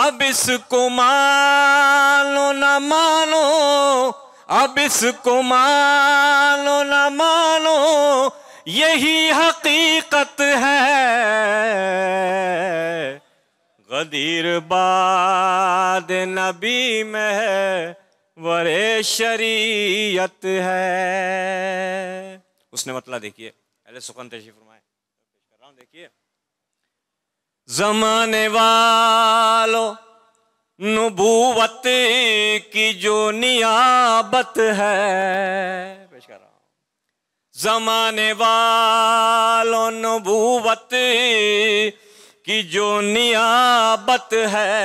अब इसको मानो न मानो अब इसको मानो न मानो यही हकीकत है गदीर बाद नबी में है वरे शरीयत है उसने मतलब देखिए अरे सुखन तशीफ फरमाए कर रहा हूँ देखिए जमाने वालों नुबुवत की जो नियाबत है पेश कर रहा जमाने वालों नुबुवत की जो नियाबत है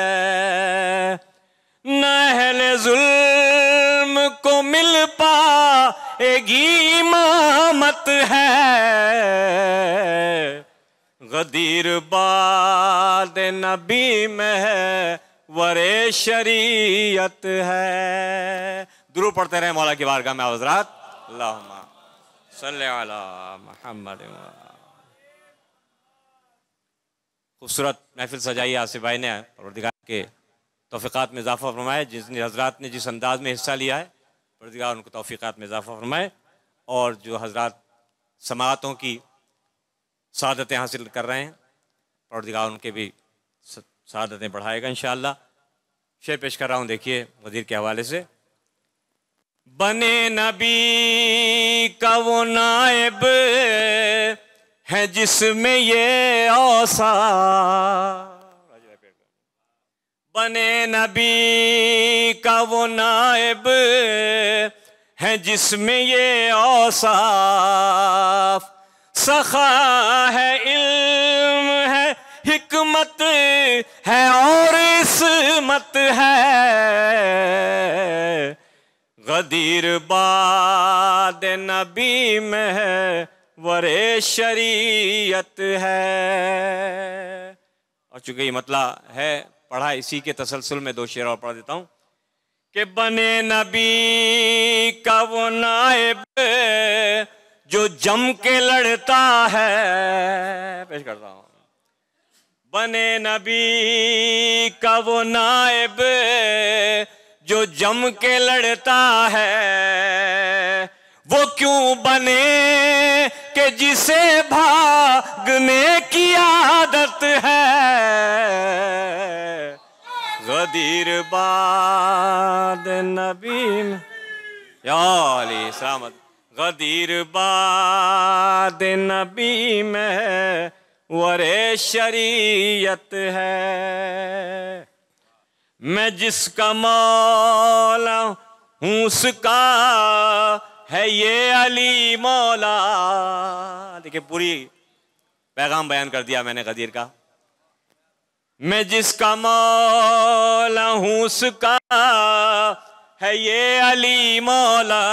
नहल जुल्म को मिल एगी मामत है गदीर बाद नबी में है वरे शरीयत है दुरू पढ़ते रहे मौला की बारगाह में हजरात मोहम्मद खूबसूरत महफिल सजाई आसिफ भाई ने परवरदिगार के तोफ़ीक़ात में इजाफा फरमाए जिसने हजरात ने जिस अंदाज में हिस्सा लिया है परवरदिगार उनको तोफ़ीक़ात में इजाफा फरमाए और जो हजरात समातों की शहादतें हासिल कर रहे हैं और दिगार उनके भी शहादतें बढ़ाएगा इन शेर पेश कर रहा हूँ देखिए वजीर के हवाले से बने नबी का वो नायब है जिसमें ये औसा बने नबी का वो नायब है जिसमें ये औसाफ सखा है इल्म है हिकमत है और इसमत है गदीर बाद नबी में है वरे शरीयत है और चूंकि ये मतला है पढ़ा इसी के तसलसल में दो शेर और पढ़ देता हूं कि बने नबी का वो नायब जो जम के लड़ता है पेश करता हूं बने नबी का वो नायब जो जम के लड़ता है वो क्यों बने के जिसे भागने की आदत है गदीर बाद नबी अली सलामत गदीर बाद नबी में वरे शरीयत है मैं जिसका मौला हूँ उसका है ये अली मौला देखिए पूरी पैगाम बयान कर दिया मैंने गदीर का मैं जिसका मौला हूँ उसका है ये अली मौला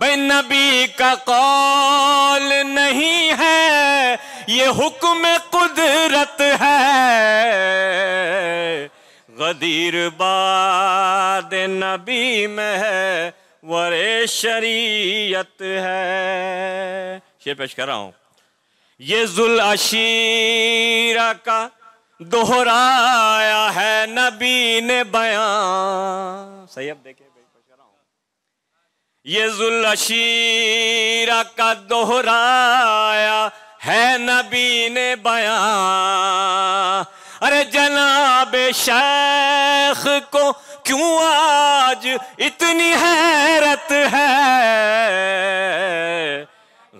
भाई नबी का कौल नहीं है ये हुक्म कुदरत है गदीर बाद नबी में है वरे शरीयत है शेर पेश कर रहा हूं ये जुल अशीरा का दोहराया है नबी ने बयान सही अब देखे ये जुलशीरा का दोहराया है नबी ने बया अरे जनाब शेख को क्यों आज इतनी हैरत है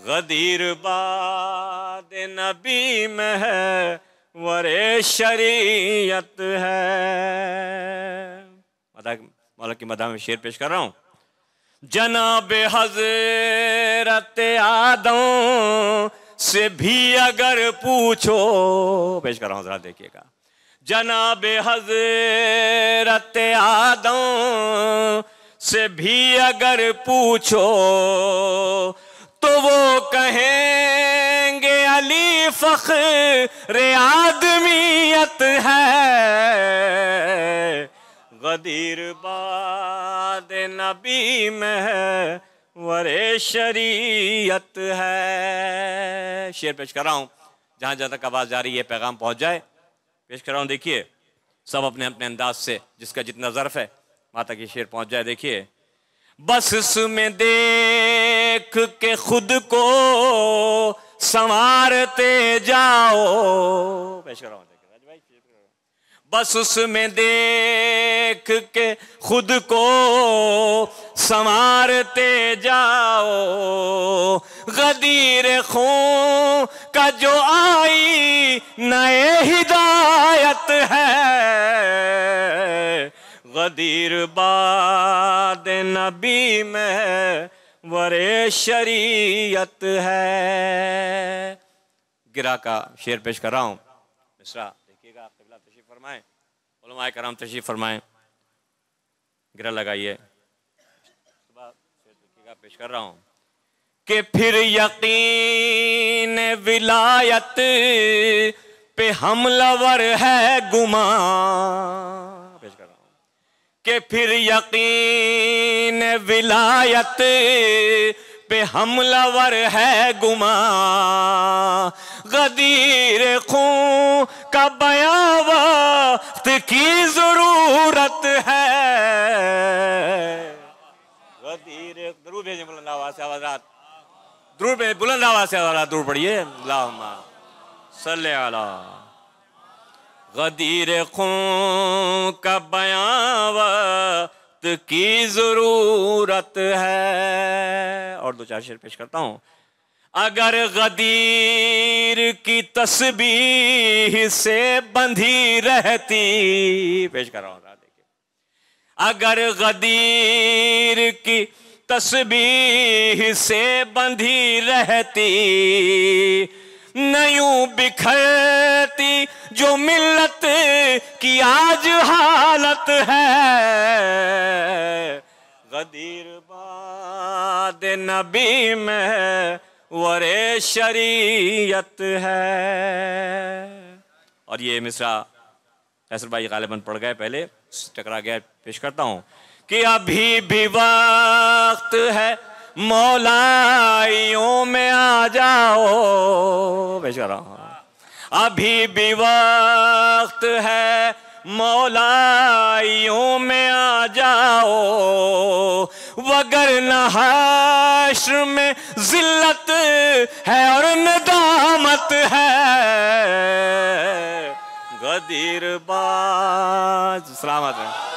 गदीर बाद नबी में है वरे शरीयत है मदा मौला की मदा में शेर पेश कर रहा हूँ जनाब हजरत आदम से भी अगर पूछो पेश कर रहा हूं जरा देखिएगा जनाब हजरत आदम से भी अगर पूछो तो वो कहेंगे अली फख्र आदमियत है बदीर बाद नबी में है वरे शरीयत है शेर पेश कर रहा हूँ जहाँ जहाँ तक आवाज़ जा रही है पैगाम पहुँच जाए पेश कर रहा हूँ देखिए सब अपने अपने अंदाज से जिसका जितना ज़र्फ है माता की शेर पहुँच जाए देखिए बस इसमें देख के खुद को संवारते जाओ पेश कर रहा हूँ बस उसमें देख के खुद को संवारते जाओ गदीर खून का जो आई नए हिदायत है गदीर बाद नबी में वरे शरीयत है गिरा का शेर पेश कर रहा हूं मिश्रा फरमाए ओलमाए कराम तशरीफ़ फरमाए गिरा लगाइए पेश कर रहा हूँ कि फिर यकीन विलायत पे हमलावर है गुमा पेश कर रहा हूँ कि फिर यकीन विलायत पे हमलावर है गुमा गदीर खू का बया की जरूरत है गदीर द्रू भेजे बुलंद आवाज आवाज रात द्रू भेजे बुलंद आवाज आवाज रात दूर पढ़िए लामा सल आला गदीर खू का बयावा की जरूरत है और दो चार शेर पेश करता हूं अगर गदीर की तस्बीह से बंधी रहती पेश कर रहा हूं देखिए अगर गदीर की तस्बीह से बंधी रहती न यूं बिखरती जो मिलत की आज हालत है गदीर बाद नबी में वरे शरीयत है और ये मिश्रा ऐसर भाई गालिबन पढ़ गए पहले टकरा गया पेश करता हूँ कि अभी भी वक्त है मौलाइयों में आ जाओ पेश कर रहा अभी भी वक्त है मौलाइयों में आ जाओ वगर नहाश में जिल्लत है और नदामत है गदीर बाज सलामत है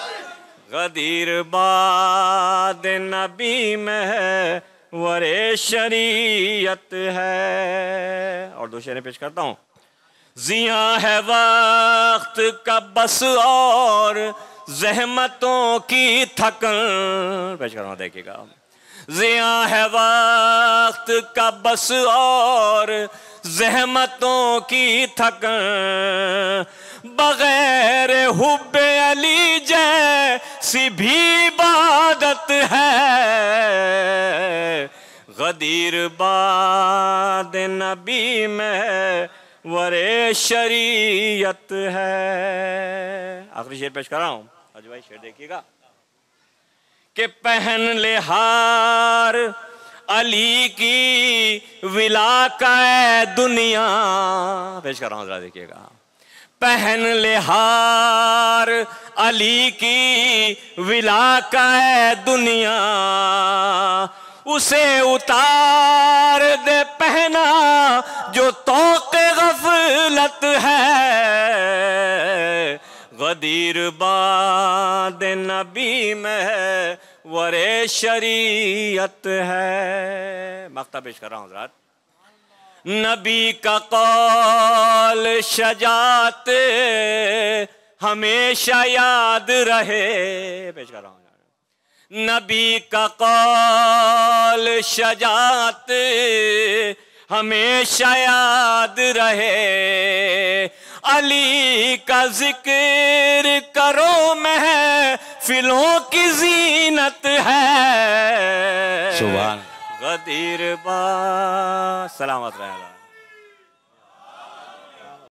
गदीर बाद नबी में है वरे शरीयत है और दो शेरें पेश करता हूँ जिया है वक्त का बस और जहमतों की थकन पेश कर देखिएगा जिया है वक्त का बस और जहमतों की थकन बगैर हुब अली जैसी भी इबादत है गदीर बाद नबी में वरे शरीयत है आखिरी शेर पेश कर रहा हूँ अजय भाई शेर देखिएगा के पहन ले हार अली की विला का दुनिया पेश कर रहा हूँ जरा देखिएगा पहन ले हार अली की विला का है दुनिया उसे उतार दे पहना जो तो गफलत है गदीर बाद नबी में वरे शरीयत है मक्ता पेश कर रहा हूँ हजरात नबी का कौल शजात हमेशा याद रहे पेश कर रहा हूँ नबी का कौल शजात हमेशा याद रहे अली का जिक्र करो मैं फिलों की जीनत है सुभान बदिरबा सलामत रहना